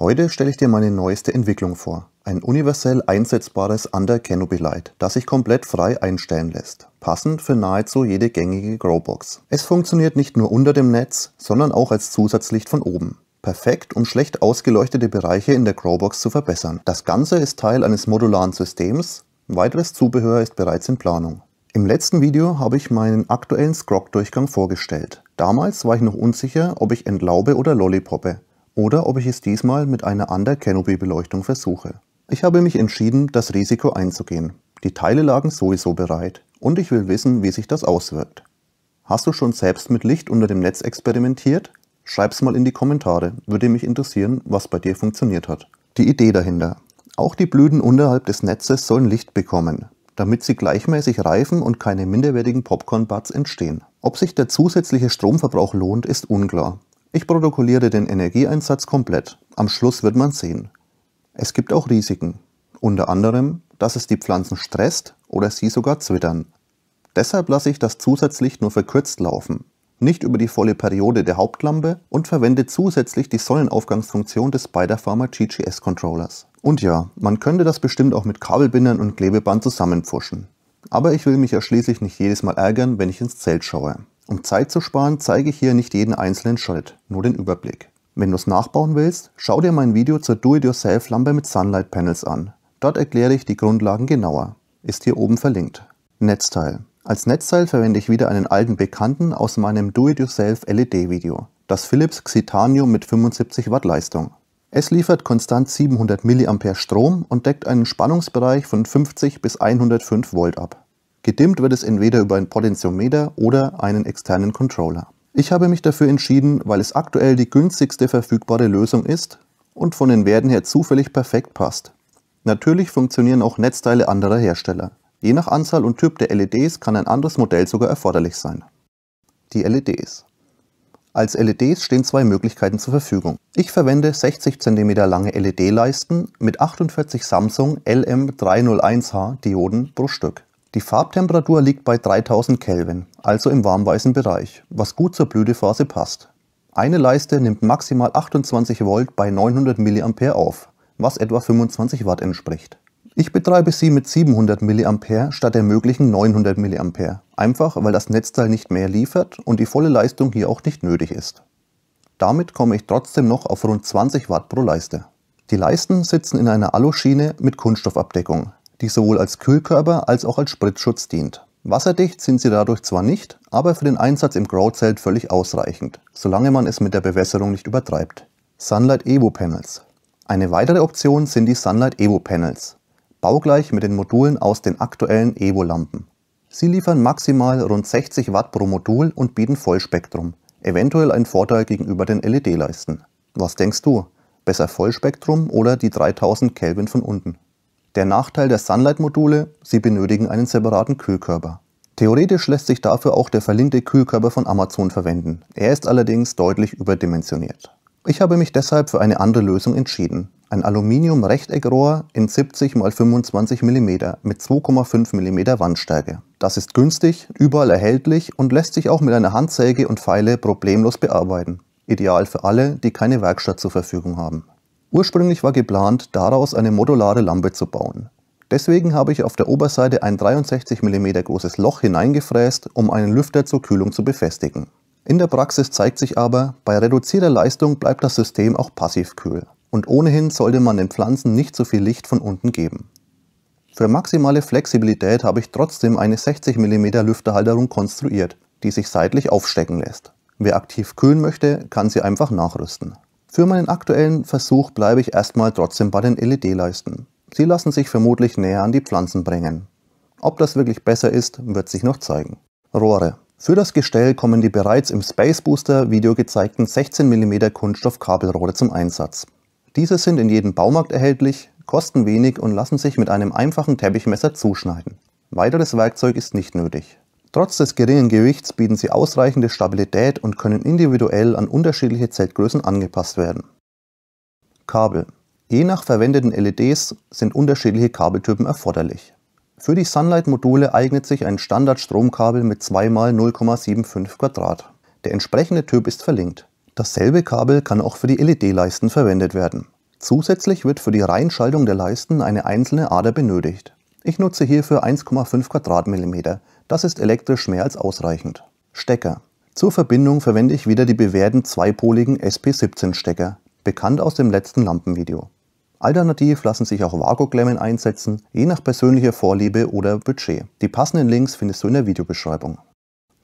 Heute stelle ich dir meine neueste Entwicklung vor. Ein universell einsetzbares Under Canopy Light, das sich komplett frei einstellen lässt. Passend für nahezu jede gängige Growbox. Es funktioniert nicht nur unter dem Netz, sondern auch als Zusatzlicht von oben. Perfekt, um schlecht ausgeleuchtete Bereiche in der Growbox zu verbessern. Das Ganze ist Teil eines modularen Systems. Weiteres Zubehör ist bereits in Planung. Im letzten Video habe ich meinen aktuellen Scrog-Durchgang vorgestellt. Damals war ich noch unsicher, ob ich entlaube oder lollipoppe oder ob ich es diesmal mit einer anderen canopy beleuchtung versuche. Ich habe mich entschieden, das Risiko einzugehen. Die Teile lagen sowieso bereit und ich will wissen, wie sich das auswirkt. Hast du schon selbst mit Licht unter dem Netz experimentiert? Schreib's mal in die Kommentare, würde mich interessieren, was bei dir funktioniert hat. Die Idee dahinter. Auch die Blüten unterhalb des Netzes sollen Licht bekommen, damit sie gleichmäßig reifen und keine minderwertigen Popcorn-Buds entstehen. Ob sich der zusätzliche Stromverbrauch lohnt, ist unklar. Ich protokolliere den Energieeinsatz komplett. Am Schluss wird man sehen. Es gibt auch Risiken. Unter anderem, dass es die Pflanzen stresst oder sie sogar zwittern. Deshalb lasse ich das zusätzlich nur verkürzt laufen, nicht über die volle Periode der Hauptlampe und verwende zusätzlich die Sonnenaufgangsfunktion des Spider pharma GGS Controllers. Und ja, man könnte das bestimmt auch mit Kabelbindern und Klebeband zusammenpfuschen. Aber ich will mich ja schließlich nicht jedes Mal ärgern, wenn ich ins Zelt schaue. Um Zeit zu sparen, zeige ich hier nicht jeden einzelnen Schritt, nur den Überblick. Wenn du es nachbauen willst, schau dir mein Video zur Do-It-Yourself-Lampe mit Sunlight Panels an. Dort erkläre ich die Grundlagen genauer. Ist hier oben verlinkt. Netzteil. Als Netzteil verwende ich wieder einen alten Bekannten aus meinem Do-It-Yourself LED Video. Das Philips Xitanium mit 75 Watt Leistung. Es liefert konstant 700 mA Strom und deckt einen Spannungsbereich von 50 bis 105 Volt ab. Gedimmt wird es entweder über ein Potentiometer oder einen externen Controller. Ich habe mich dafür entschieden, weil es aktuell die günstigste verfügbare Lösung ist und von den Werten her zufällig perfekt passt. Natürlich funktionieren auch Netzteile anderer Hersteller. Je nach Anzahl und Typ der LEDs kann ein anderes Modell sogar erforderlich sein. Die LEDs. Als LEDs stehen zwei Möglichkeiten zur Verfügung. Ich verwende 60 cm lange LED-Leisten mit 48 Samsung LM301H Dioden pro Stück. Die Farbtemperatur liegt bei 3000 Kelvin, also im warmweißen Bereich, was gut zur Blütephase passt. Eine Leiste nimmt maximal 28 Volt bei 900 mA auf, was etwa 25 Watt entspricht. Ich betreibe sie mit 700 mA statt der möglichen 900 mA, einfach weil das Netzteil nicht mehr liefert und die volle Leistung hier auch nicht nötig ist. Damit komme ich trotzdem noch auf rund 20 Watt pro Leiste. Die Leisten sitzen in einer Aluschiene mit Kunststoffabdeckung, die sowohl als Kühlkörper als auch als Spritzschutz dient. Wasserdicht sind sie dadurch zwar nicht, aber für den Einsatz im Grauzelt völlig ausreichend, solange man es mit der Bewässerung nicht übertreibt. Sunlight Evo Panels. Eine weitere Option sind die Sunlight Evo Panels, baugleich mit den Modulen aus den aktuellen Evo-Lampen. Sie liefern maximal rund 60 Watt pro Modul und bieten Vollspektrum, eventuell ein Vorteil gegenüber den LED-Leisten. Was denkst du? Besser Vollspektrum oder die 3000 Kelvin von unten? Der Nachteil der Sunlight-Module, sie benötigen einen separaten Kühlkörper. Theoretisch lässt sich dafür auch der verlinkte Kühlkörper von Amazon verwenden. Er ist allerdings deutlich überdimensioniert. Ich habe mich deshalb für eine andere Lösung entschieden. Ein Aluminium-Rechteckrohr in 70 x 25 mm mit 2,5 mm Wandstärke. Das ist günstig, überall erhältlich und lässt sich auch mit einer Handsäge und Pfeile problemlos bearbeiten. Ideal für alle, die keine Werkstatt zur Verfügung haben. Ursprünglich war geplant, daraus eine modulare Lampe zu bauen. Deswegen habe ich auf der Oberseite ein 63 mm großes Loch hineingefräst, um einen Lüfter zur Kühlung zu befestigen. In der Praxis zeigt sich aber, bei reduzierter Leistung bleibt das System auch passiv kühl. Und ohnehin sollte man den Pflanzen nicht zu so viel Licht von unten geben. Für maximale Flexibilität habe ich trotzdem eine 60 mm Lüfterhalterung konstruiert, die sich seitlich aufstecken lässt. Wer aktiv kühlen möchte, kann sie einfach nachrüsten. Für meinen aktuellen Versuch bleibe ich erstmal trotzdem bei den LED-Leisten. Sie lassen sich vermutlich näher an die Pflanzen bringen. Ob das wirklich besser ist, wird sich noch zeigen. Rohre. Für das Gestell kommen die bereits im Space Booster Video gezeigten 16 mm Kunststoffkabelrohre zum Einsatz. Diese sind in jedem Baumarkt erhältlich, kosten wenig und lassen sich mit einem einfachen Teppichmesser zuschneiden. Weiteres Werkzeug ist nicht nötig. Trotz des geringen Gewichts bieten sie ausreichende Stabilität und können individuell an unterschiedliche Zeltgrößen angepasst werden. Kabel. Je nach verwendeten LEDs sind unterschiedliche Kabeltypen erforderlich. Für die Sunlight-Module eignet sich ein Standard-Stromkabel mit 2x0,75 Quadrat. Der entsprechende Typ ist verlinkt. Dasselbe Kabel kann auch für die LED-Leisten verwendet werden. Zusätzlich wird für die Reinschaltung der Leisten eine einzelne Ader benötigt. Ich nutze hierfür 1,5 Quadratmillimeter. Das ist elektrisch mehr als ausreichend. Stecker. Zur Verbindung verwende ich wieder die bewährten zweipoligen SP17 Stecker, bekannt aus dem letzten Lampenvideo. Alternativ lassen sich auch Vago-Klemmen einsetzen, je nach persönlicher Vorliebe oder Budget. Die passenden Links findest du in der Videobeschreibung.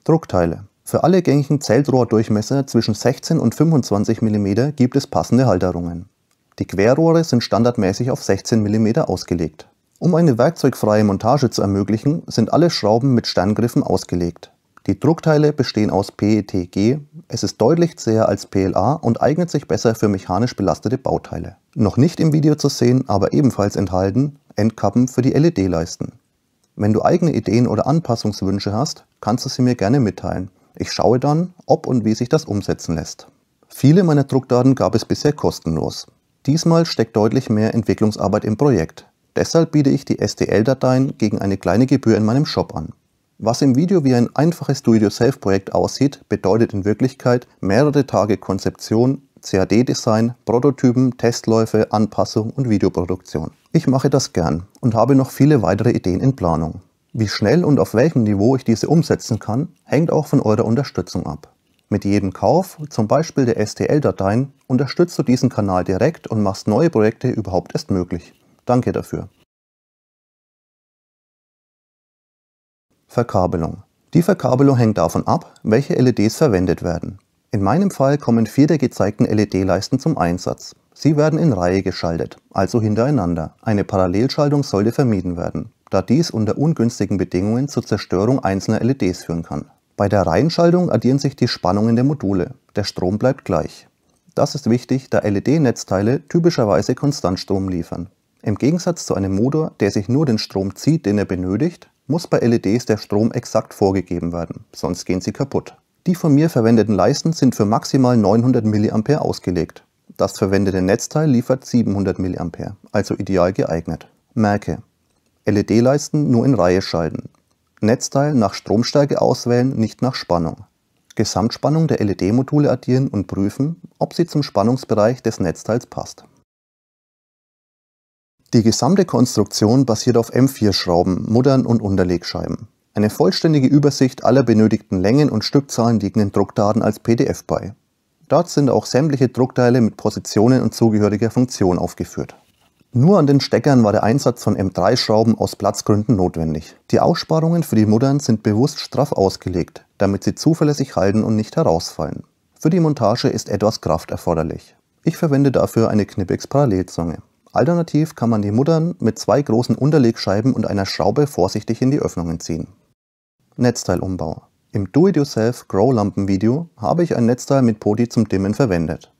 Druckteile. Für alle gängigen Zeltrohrdurchmesser zwischen 16 und 25 mm gibt es passende Halterungen. Die Querrohre sind standardmäßig auf 16 mm ausgelegt. Um eine werkzeugfreie Montage zu ermöglichen, sind alle Schrauben mit Sterngriffen ausgelegt. Die Druckteile bestehen aus PETG, es ist deutlich zäher als PLA und eignet sich besser für mechanisch belastete Bauteile. Noch nicht im Video zu sehen, aber ebenfalls enthalten, Endkappen für die LED-Leisten. Wenn du eigene Ideen oder Anpassungswünsche hast, kannst du sie mir gerne mitteilen. Ich schaue dann, ob und wie sich das umsetzen lässt. Viele meiner Druckdaten gab es bisher kostenlos. Diesmal steckt deutlich mehr Entwicklungsarbeit im Projekt. Deshalb biete ich die STL-Dateien gegen eine kleine Gebühr in meinem Shop an. Was im Video wie ein einfaches Do-it-yourself-Projekt aussieht, bedeutet in Wirklichkeit mehrere Tage Konzeption, CAD-Design, Prototypen, Testläufe, Anpassung und Videoproduktion. Ich mache das gern und habe noch viele weitere Ideen in Planung. Wie schnell und auf welchem Niveau ich diese umsetzen kann, hängt auch von eurer Unterstützung ab. Mit jedem Kauf, zum Beispiel der STL-Dateien, unterstützt du diesen Kanal direkt und machst neue Projekte überhaupt erst möglich. Danke dafür. Verkabelung. Die Verkabelung hängt davon ab, welche LEDs verwendet werden. In meinem Fall kommen vier der gezeigten LED-Leisten zum Einsatz. Sie werden in Reihe geschaltet, also hintereinander. Eine Parallelschaltung sollte vermieden werden, da dies unter ungünstigen Bedingungen zur Zerstörung einzelner LEDs führen kann. Bei der Reihenschaltung addieren sich die Spannungen der Module, der Strom bleibt gleich. Das ist wichtig, da LED-Netzteile typischerweise Konstantstrom liefern. Im Gegensatz zu einem Motor, der sich nur den Strom zieht, den er benötigt, muss bei LEDs der Strom exakt vorgegeben werden, sonst gehen sie kaputt. Die von mir verwendeten Leisten sind für maximal 900 mA ausgelegt. Das verwendete Netzteil liefert 700 mA, also ideal geeignet. Merke: LED-Leisten nur in Reihe schalten. Netzteil nach Stromstärke auswählen, nicht nach Spannung. Gesamtspannung der LED-Module addieren und prüfen, ob sie zum Spannungsbereich des Netzteils passt. Die gesamte Konstruktion basiert auf M4-Schrauben, Muddern und Unterlegscheiben. Eine vollständige Übersicht aller benötigten Längen und Stückzahlen liegen den Druckdaten als PDF bei. Dort sind auch sämtliche Druckteile mit Positionen und zugehöriger Funktion aufgeführt. Nur an den Steckern war der Einsatz von M3-Schrauben aus Platzgründen notwendig. Die Aussparungen für die Muddern sind bewusst straff ausgelegt, damit sie zuverlässig halten und nicht herausfallen. Für die Montage ist etwas Kraft erforderlich. Ich verwende dafür eine Knipex Parallelzunge. Alternativ kann man die Muttern mit zwei großen Unterlegscheiben und einer Schraube vorsichtig in die Öffnungen ziehen. Netzteilumbau. Im Do-it-yourself Grow-Lampen-Video habe ich ein Netzteil mit Podi zum Dimmen verwendet.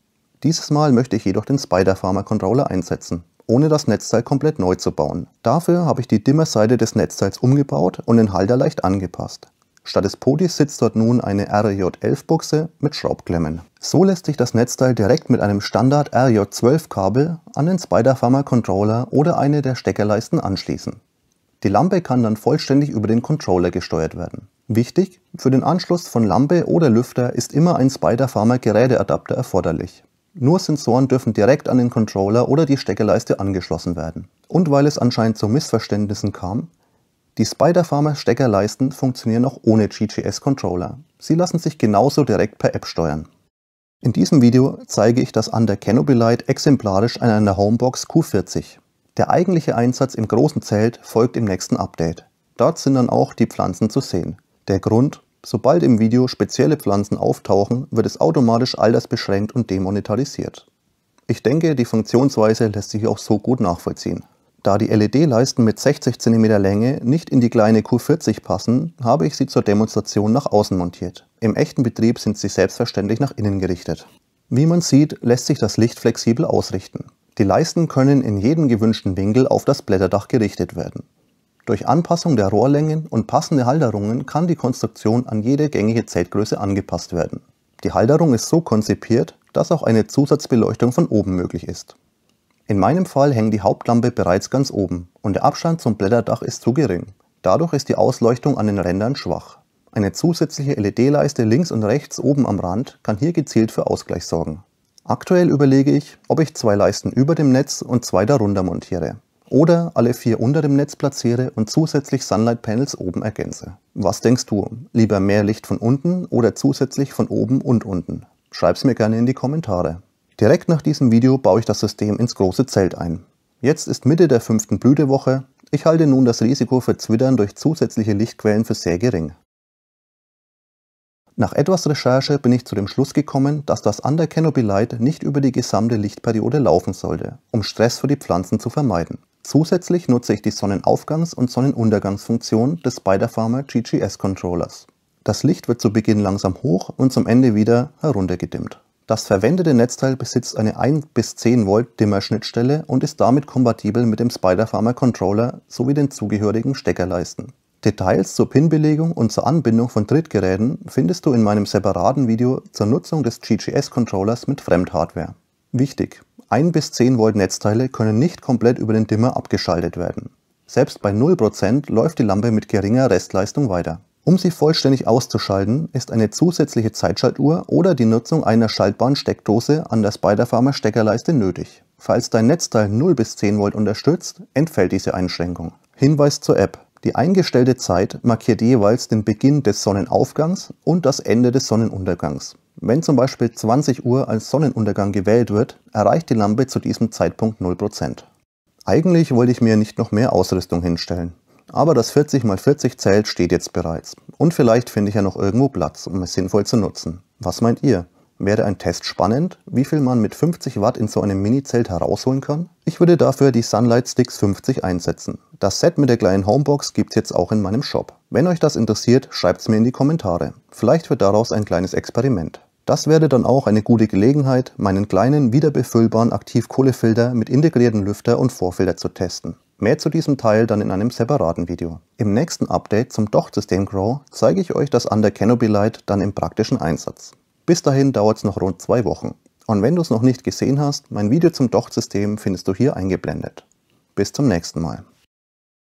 Dieses Mal möchte ich jedoch den Spider Farmer Controller einsetzen, ohne das Netzteil komplett neu zu bauen. Dafür habe ich die Dimmerseite des Netzteils umgebaut und den Halter leicht angepasst. Statt des Podis sitzt dort nun eine RJ11-Buchse mit Schraubklemmen. So lässt sich das Netzteil direkt mit einem Standard RJ12-Kabel an den Spider-Farmer Controller oder eine der Steckerleisten anschließen. Die Lampe kann dann vollständig über den Controller gesteuert werden. Wichtig, für den Anschluss von Lampe oder Lüfter ist immer ein Spider-Farmer Geräteadapter erforderlich. Nur Sensoren dürfen direkt an den Controller oder die Steckerleiste angeschlossen werden. Und weil es anscheinend zu Missverständnissen kam, die Spider-Farmer-Steckerleisten funktionieren auch ohne GGS-Controller. Sie lassen sich genauso direkt per App steuern. In diesem Video zeige ich das Under Canopy Light exemplarisch an einer Homebox Q40. Der eigentliche Einsatz im großen Zelt folgt im nächsten Update. Dort sind dann auch die Pflanzen zu sehen. Der Grund, sobald im Video spezielle Pflanzen auftauchen, wird es automatisch altersbeschränkt und demonetarisiert. Ich denke, die Funktionsweise lässt sich auch so gut nachvollziehen. Da die LED-Leisten mit 60 cm Länge nicht in die kleine Q40 passen, habe ich sie zur Demonstration nach außen montiert. Im echten Betrieb sind sie selbstverständlich nach innen gerichtet. Wie man sieht, lässt sich das Licht flexibel ausrichten. Die Leisten können in jedem gewünschten Winkel auf das Blätterdach gerichtet werden. Durch Anpassung der Rohrlängen und passende Halterungen kann die Konstruktion an jede gängige Zeltgröße angepasst werden. Die Halterung ist so konzipiert, dass auch eine Zusatzbeleuchtung von oben möglich ist. In meinem Fall hängt die Hauptlampe bereits ganz oben und der Abstand zum Blätterdach ist zu gering. Dadurch ist die Ausleuchtung an den Rändern schwach. Eine zusätzliche LED-Leiste links und rechts oben am Rand kann hier gezielt für Ausgleich sorgen. Aktuell überlege ich, ob ich zwei Leisten über dem Netz und zwei darunter montiere. Oder alle vier unter dem Netz platziere und zusätzlich Sunlight Panels oben ergänze. Was denkst du? Lieber mehr Licht von unten oder zusätzlich von oben und unten? Schreib's mir gerne in die Kommentare. Direkt nach diesem Video baue ich das System ins große Zelt ein. Jetzt ist Mitte der fünften Blütewoche, ich halte nun das Risiko für Zwittern durch zusätzliche Lichtquellen für sehr gering. Nach etwas Recherche bin ich zu dem Schluss gekommen, dass das Under Canopy Light nicht über die gesamte Lichtperiode laufen sollte, um Stress für die Pflanzen zu vermeiden. Zusätzlich nutze ich die Sonnenaufgangs- und Sonnenuntergangsfunktion des Spider Farmer GGS Controllers. Das Licht wird zu Beginn langsam hoch und zum Ende wieder heruntergedimmt. Das verwendete Netzteil besitzt eine 1 bis 10 Volt Dimmer-Schnittstelle und ist damit kompatibel mit dem Spider-Farmer Controller sowie den zugehörigen Steckerleisten. Details zur Pinbelegung und zur Anbindung von Drittgeräten findest du in meinem separaten Video zur Nutzung des GGS-Controllers mit Fremdhardware. Wichtig, 1 bis 10 Volt Netzteile können nicht komplett über den Dimmer abgeschaltet werden. Selbst bei 0% läuft die Lampe mit geringer Restleistung weiter. Um sie vollständig auszuschalten, ist eine zusätzliche Zeitschaltuhr oder die Nutzung einer schaltbaren Steckdose an der Spider-Farmer Steckerleiste nötig. Falls dein Netzteil 0 bis 10 Volt unterstützt, entfällt diese Einschränkung. Hinweis zur App. Die eingestellte Zeit markiert jeweils den Beginn des Sonnenaufgangs und das Ende des Sonnenuntergangs. Wenn zum Beispiel 20 Uhr als Sonnenuntergang gewählt wird, erreicht die Lampe zu diesem Zeitpunkt 0%. Eigentlich wollte ich mir nicht noch mehr Ausrüstung hinstellen. Aber das 40 x 40 Zelt steht jetzt bereits. Und vielleicht finde ich ja noch irgendwo Platz, um es sinnvoll zu nutzen. Was meint ihr? Wäre ein Test spannend, wie viel man mit 50 Watt in so einem Mini-Zelt herausholen kann? Ich würde dafür die Sunlight Sticks 50 einsetzen. Das Set mit der kleinen Homebox gibt es jetzt auch in meinem Shop. Wenn euch das interessiert, schreibt es mir in die Kommentare. Vielleicht wird daraus ein kleines Experiment. Das wäre dann auch eine gute Gelegenheit, meinen kleinen, wiederbefüllbaren Aktivkohlefilter mit integrierten Lüfter und Vorfilter zu testen. Mehr zu diesem Teil dann in einem separaten Video. Im nächsten Update zum Dochtsystem Grow zeige ich euch das Under Canopy Light dann im praktischen Einsatz. Bis dahin dauert es noch rund zwei Wochen. Und wenn du es noch nicht gesehen hast, mein Video zum Dochtsystem findest du hier eingeblendet. Bis zum nächsten Mal.